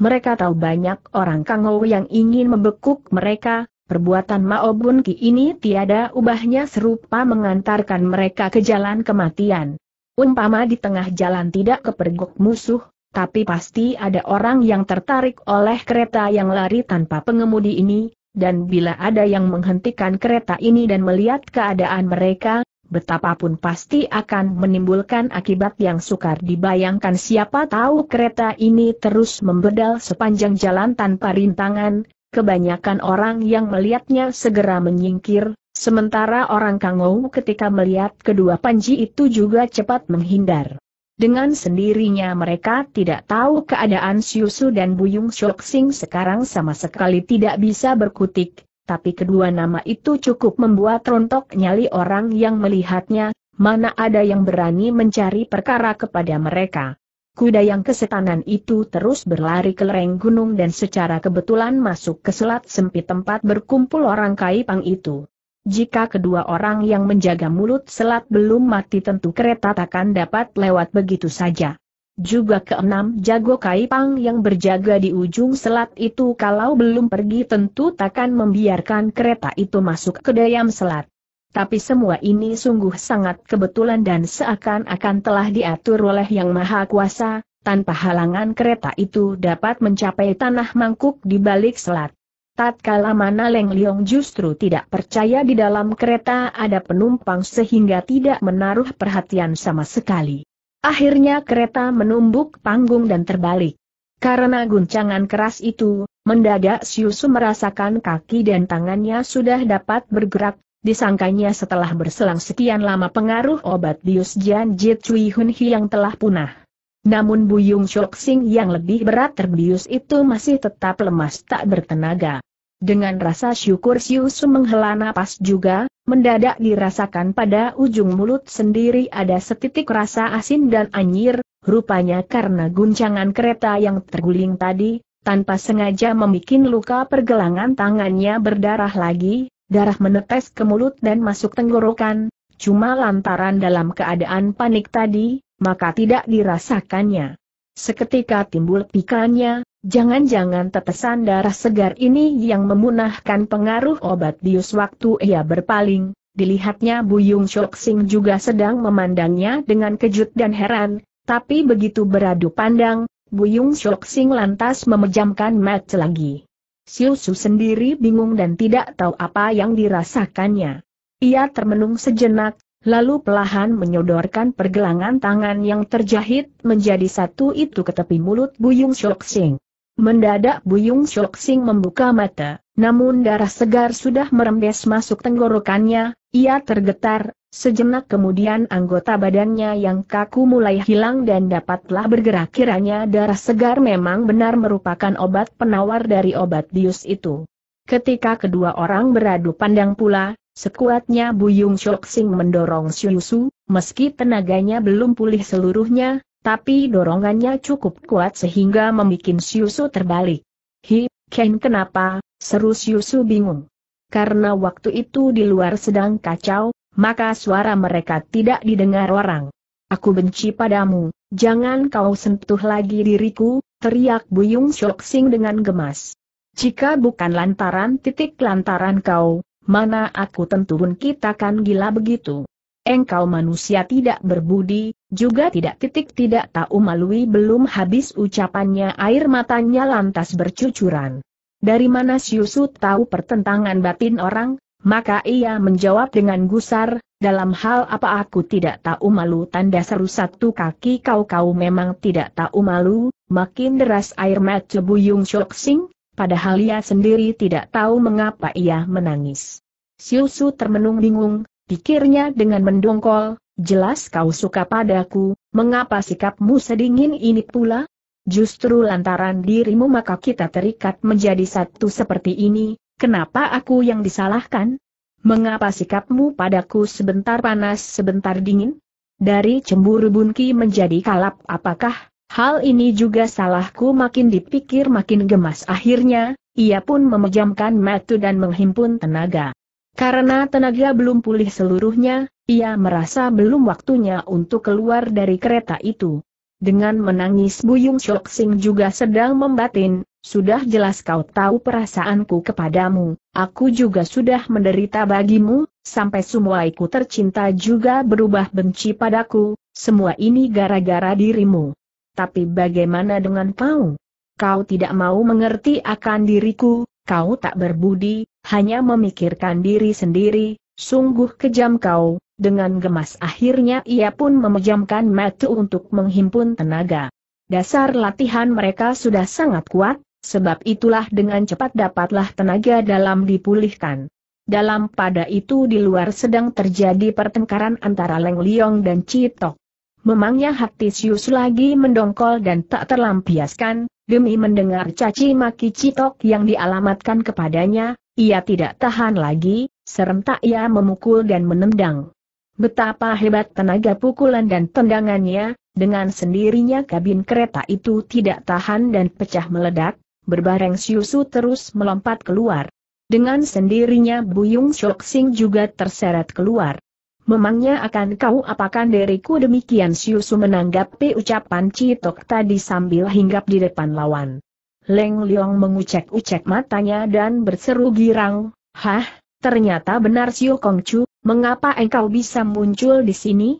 Mereka tahu banyak orang Kangou yang ingin membekuk mereka, perbuatan Mao Bun Ki ini tiada ubahnya serupa mengantarkan mereka ke jalan kematian. Umpama di tengah jalan tidak kepergok musuh, tapi pasti ada orang yang tertarik oleh kereta yang lari tanpa pengemudi ini, dan bila ada yang menghentikan kereta ini dan melihat keadaan mereka, betapapun pasti akan menimbulkan akibat yang sukar dibayangkan siapa tahu kereta ini terus membedal sepanjang jalan tanpa rintangan, kebanyakan orang yang melihatnya segera menyingkir, sementara orang kangau ketika melihat kedua panji itu juga cepat menghindar. Dengan sendirinya mereka tidak tahu keadaan Siusu dan Buyung Shoksing sekarang sama sekali tidak bisa berkutik, tapi kedua nama itu cukup membuat rontok nyali orang yang melihatnya, mana ada yang berani mencari perkara kepada mereka. Kuda yang kesetanan itu terus berlari ke lereng gunung dan secara kebetulan masuk ke selat sempit tempat berkumpul orang Kaipang itu. Jika kedua orang yang menjaga mulut selat belum mati tentu kereta takkan dapat lewat begitu saja. Juga keenam jago Kaipang yang berjaga di ujung selat itu kalau belum pergi tentu takkan membiarkan kereta itu masuk ke dayam selat. Tapi semua ini sungguh sangat kebetulan dan seakan-akan telah diatur oleh Yang Maha Kuasa, tanpa halangan kereta itu dapat mencapai tanah mangkuk di balik selat. Tatkala mana Leng Leong justru tidak percaya di dalam kereta ada penumpang sehingga tidak menaruh perhatian sama sekali. Akhirnya kereta menumbuk panggung dan terbalik. Karena guncangan keras itu, mendadak Siusu merasakan kaki dan tangannya sudah dapat bergerak, disangkanya setelah berselang sekian lama pengaruh obat bius Jian Jit Cui Hun yang telah punah. Namun Buyung Shok Sing yang lebih berat terbius itu masih tetap lemas tak bertenaga. Dengan rasa syukur Siusu menghela napas juga, Mendadak dirasakan pada ujung mulut sendiri ada setitik rasa asin dan anjir, rupanya karena guncangan kereta yang terguling tadi, tanpa sengaja membuat luka pergelangan tangannya berdarah lagi, darah menetes ke mulut dan masuk tenggorokan, cuma lantaran dalam keadaan panik tadi, maka tidak dirasakannya. Seketika timbul pikirannya, Jangan-jangan tetesan darah segar ini yang memunahkan pengaruh obat bius waktu ia berpaling, dilihatnya Buyung Shoxing juga sedang memandangnya dengan kejut dan heran, tapi begitu beradu pandang, Buyung Shoxing lantas memejamkan mata lagi. Siusu sendiri bingung dan tidak tahu apa yang dirasakannya. Ia termenung sejenak, lalu perlahan menyodorkan pergelangan tangan yang terjahit menjadi satu itu ke tepi mulut Buyung Shoxing. Mendadak Buyung Syok Sing membuka mata, namun darah segar sudah merembes masuk tenggorokannya, ia tergetar, sejenak kemudian anggota badannya yang kaku mulai hilang dan dapatlah bergerak kiranya darah segar memang benar merupakan obat penawar dari obat dius itu. Ketika kedua orang beradu pandang pula, sekuatnya Buyung Syok Sing mendorong Su, meski tenaganya belum pulih seluruhnya, tapi dorongannya cukup kuat sehingga membuat Siusu terbalik. Hi, Ken kenapa? Seru Siusu bingung. Karena waktu itu di luar sedang kacau, maka suara mereka tidak didengar orang. Aku benci padamu, jangan kau sentuh lagi diriku, teriak Buyung Shoksing dengan gemas. Jika bukan lantaran titik lantaran kau, mana aku tentu pun kita kan gila begitu. Engkau manusia tidak berbudi, juga tidak titik tidak tahu malui belum habis ucapannya air matanya lantas bercucuran. Dari mana Syusu tahu pertentangan batin orang, maka ia menjawab dengan gusar, dalam hal apa aku tidak tahu malu tanda seru satu kaki kau-kau memang tidak tahu malu, makin deras air mata Buyung Shok Sing, padahal ia sendiri tidak tahu mengapa ia menangis. Siusu termenung bingung, pikirnya dengan mendongkol, Jelas kau suka padaku, mengapa sikapmu sedingin ini pula? Justru lantaran dirimu maka kita terikat menjadi satu seperti ini, kenapa aku yang disalahkan? Mengapa sikapmu padaku sebentar panas sebentar dingin? Dari cemburu bunki menjadi kalap apakah Hal ini juga salahku makin dipikir makin gemas akhirnya, ia pun memejamkan mata dan menghimpun tenaga. Karena tenaga belum pulih seluruhnya, ia merasa belum waktunya untuk keluar dari kereta itu. Dengan menangis Buyung Shok Sing juga sedang membatin, sudah jelas kau tahu perasaanku kepadamu, aku juga sudah menderita bagimu, sampai semuaiku tercinta juga berubah benci padaku, semua ini gara-gara dirimu. Tapi bagaimana dengan kau? Kau tidak mau mengerti akan diriku, kau tak berbudi, hanya memikirkan diri sendiri, sungguh kejam kau, dengan gemas akhirnya ia pun memejamkan mata untuk menghimpun tenaga. Dasar latihan mereka sudah sangat kuat, sebab itulah dengan cepat dapatlah tenaga dalam dipulihkan. Dalam pada itu di luar sedang terjadi pertengkaran antara Leng Liong dan Citok. Memangnya hati Sius lagi mendongkol dan tak terlampiaskan, demi mendengar caci maki Citok yang dialamatkan kepadanya, ia tidak tahan lagi, serentak ia memukul dan menendang. Betapa hebat tenaga pukulan dan tendangannya, dengan sendirinya kabin kereta itu tidak tahan dan pecah meledak, berbareng Siusu terus melompat keluar. Dengan sendirinya Buyung Shok Sing juga terseret keluar. Memangnya akan kau apakan diriku demikian Siusu menanggapi ucapan Citok tadi sambil hinggap di depan lawan. Leng Leong mengucek-ucek matanya dan berseru girang, Hah, ternyata benar Siu Kong Chu, mengapa engkau bisa muncul di sini?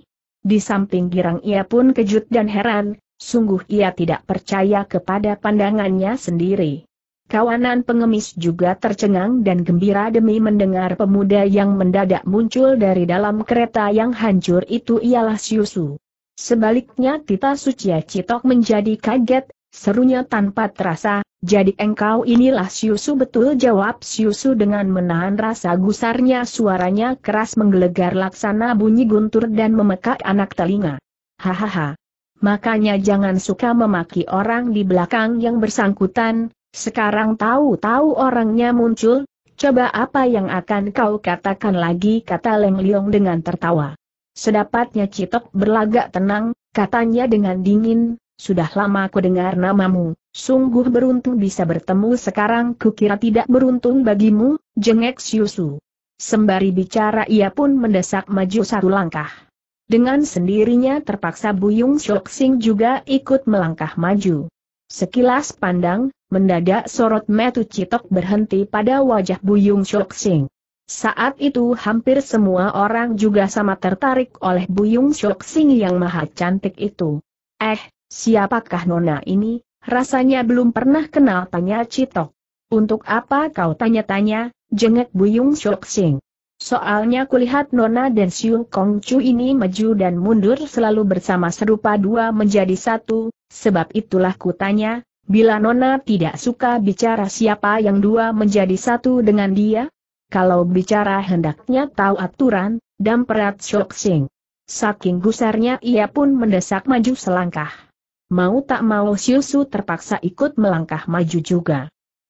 Di samping girang ia pun kejut dan heran, sungguh ia tidak percaya kepada pandangannya sendiri. Kawanan pengemis juga tercengang dan gembira demi mendengar pemuda yang mendadak muncul dari dalam kereta yang hancur itu ialah Siusu. Sebaliknya Tita Suciacitok Citok menjadi kaget, Serunya tanpa terasa, jadi engkau inilah Siusu betul jawab Siusu dengan menahan rasa gusarnya suaranya keras menggelegar laksana bunyi guntur dan memekak anak telinga. Hahaha. Makanya jangan suka memaki orang di belakang yang bersangkutan, sekarang tahu-tahu orangnya muncul, coba apa yang akan kau katakan lagi kata Leng Leong dengan tertawa. Sedapatnya Citok berlagak tenang, katanya dengan dingin, sudah lama ku dengar namamu, sungguh beruntung bisa bertemu sekarang kukira tidak beruntung bagimu, jengek Yusu. Sembari bicara ia pun mendesak maju satu langkah. Dengan sendirinya terpaksa Buyung Sing juga ikut melangkah maju. Sekilas pandang, mendadak sorot metu citok berhenti pada wajah Buyung Sing. Saat itu hampir semua orang juga sama tertarik oleh Buyung Sing yang maha cantik itu. Eh, Siapakah nona ini? Rasanya belum pernah kenal tanya Cito. Untuk apa kau tanya-tanya, jengek Buyung Shok Sing. Soalnya kulihat Nona dan Siu Kong Chu ini maju dan mundur selalu bersama serupa dua menjadi satu, sebab itulah kutanya, bila Nona tidak suka bicara siapa yang dua menjadi satu dengan dia? Kalau bicara hendaknya tahu aturan, dan perat Shok Sing. Saking gusarnya ia pun mendesak maju selangkah. Mau tak mau Siusu terpaksa ikut melangkah maju juga.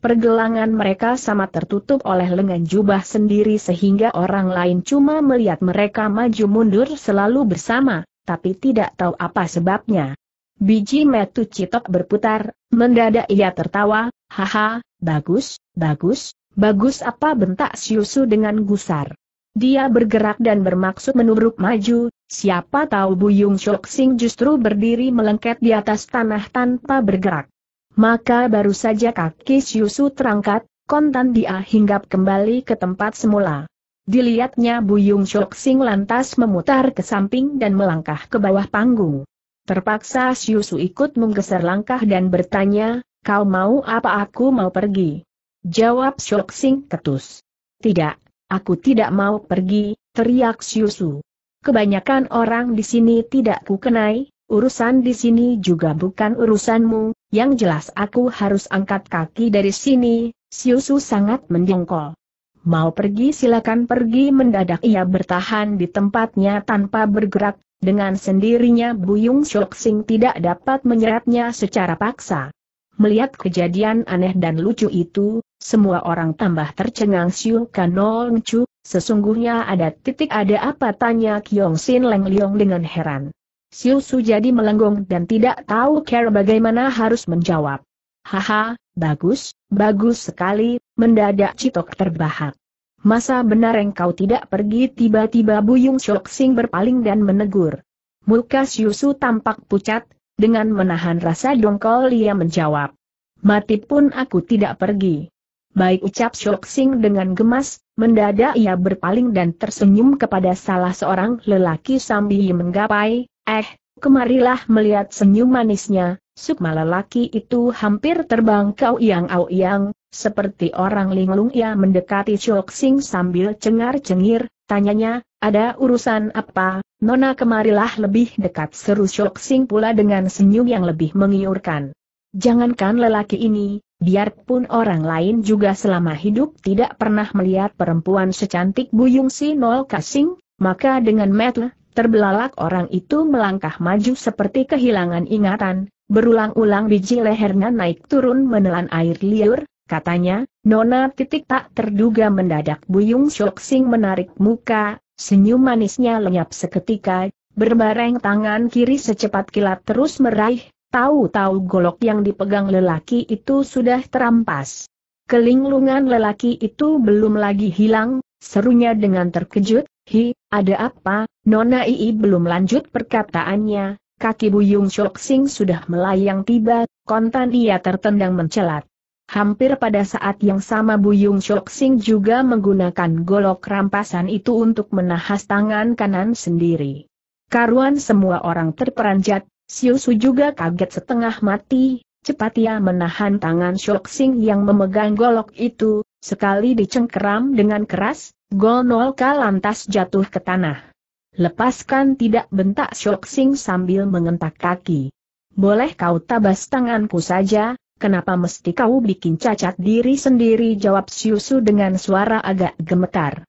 Pergelangan mereka sama tertutup oleh lengan jubah sendiri sehingga orang lain cuma melihat mereka maju mundur selalu bersama, tapi tidak tahu apa sebabnya. Biji metu citok berputar, mendadak ia tertawa, haha, bagus, bagus, bagus apa bentak Siusu dengan gusar. Dia bergerak dan bermaksud menubruk maju, siapa tahu Buyung Shok justru berdiri melengket di atas tanah tanpa bergerak. Maka baru saja kaki Siusu terangkat, kontan dia hinggap kembali ke tempat semula. Dilihatnya Buyung Shok lantas memutar ke samping dan melangkah ke bawah panggung. Terpaksa Siusu ikut menggeser langkah dan bertanya, kau mau apa aku mau pergi? Jawab Shok ketus. Tidak, Aku tidak mau pergi, teriak Siusu. Kebanyakan orang di sini tidak kukenai, urusan di sini juga bukan urusanmu, yang jelas aku harus angkat kaki dari sini, Siusu sangat mendengkol. Mau pergi silakan pergi mendadak ia bertahan di tempatnya tanpa bergerak, dengan sendirinya Buyung Shoksing tidak dapat menyeretnya secara paksa. Melihat kejadian aneh dan lucu itu, semua orang tambah tercengang Siu Kanong Chu, sesungguhnya ada titik ada apa tanya Kyong Sin Leng Leong dengan heran. Siu Su jadi melenggong dan tidak tahu cara bagaimana harus menjawab. Haha, bagus, bagus sekali, mendadak Citok terbahak. Masa benar engkau tidak pergi tiba-tiba Buyung Syok Sing berpaling dan menegur. Muka Siu Su tampak pucat, dengan menahan rasa dongkol ia menjawab. Mati pun aku tidak pergi. Baik ucap Shoxing dengan gemas, mendadak ia berpaling dan tersenyum kepada salah seorang lelaki sambil menggapai, eh, kemarilah melihat senyum manisnya, sukma lelaki itu hampir terbang kau yang au yang, seperti orang linglung ia mendekati Shoxing sambil cengar-cengir, tanyanya, ada urusan apa, nona kemarilah lebih dekat seru Shoxing pula dengan senyum yang lebih mengiurkan. Jangankan lelaki ini, biarpun orang lain juga selama hidup tidak pernah melihat perempuan secantik Buyung Si Nol Kasing, maka dengan metel, terbelalak orang itu melangkah maju seperti kehilangan ingatan, berulang-ulang biji lehernya naik turun menelan air liur, katanya, Nona titik tak terduga mendadak Buyung Syok Sing menarik muka, senyum manisnya lenyap seketika, berbareng tangan kiri secepat kilat terus meraih, Tahu-tahu golok yang dipegang lelaki itu sudah terampas. Kelinglungan lelaki itu belum lagi hilang, serunya dengan terkejut, Hi, ada apa, Nona Ii belum lanjut perkataannya, kaki Buyung Shok Sing sudah melayang tiba, kontan ia tertendang mencelat. Hampir pada saat yang sama Buyung Shok Sing juga menggunakan golok rampasan itu untuk menahas tangan kanan sendiri. Karuan semua orang terperanjat, Siusu juga kaget setengah mati, cepat ia menahan tangan Shoxing yang memegang golok itu, sekali dicengkeram dengan keras, Golnolka lantas jatuh ke tanah. Lepaskan tidak bentak Shoxing sambil mengentak kaki. Boleh kau tabas tanganku saja, kenapa mesti kau bikin cacat diri sendiri jawab Siusu dengan suara agak gemetar.